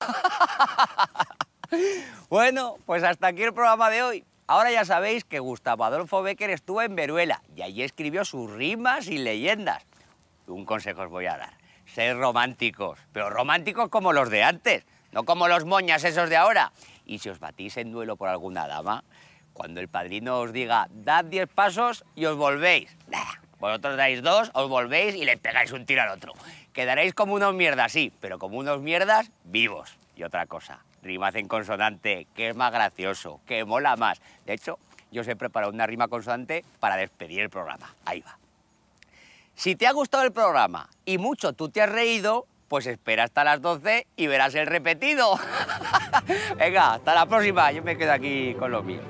bueno, pues hasta aquí el programa de hoy. Ahora ya sabéis que Gustavo Adolfo Becker estuvo en Veruela y allí escribió sus rimas y leyendas. Un consejo os voy a dar. Ser románticos, pero románticos como los de antes, no como los moñas esos de ahora. Y si os batís en duelo por alguna dama, cuando el padrino os diga, dad diez pasos y os volvéis. Vosotros dais dos, os volvéis y le pegáis un tiro al otro. Quedaréis como unos mierdas, sí, pero como unos mierdas vivos. Y otra cosa, rimas en consonante, que es más gracioso, que mola más. De hecho, yo os he preparado una rima consonante para despedir el programa. Ahí va. Si te ha gustado el programa y mucho tú te has reído, pues espera hasta las 12 y verás el repetido. Venga, hasta la próxima. Yo me quedo aquí con lo mío.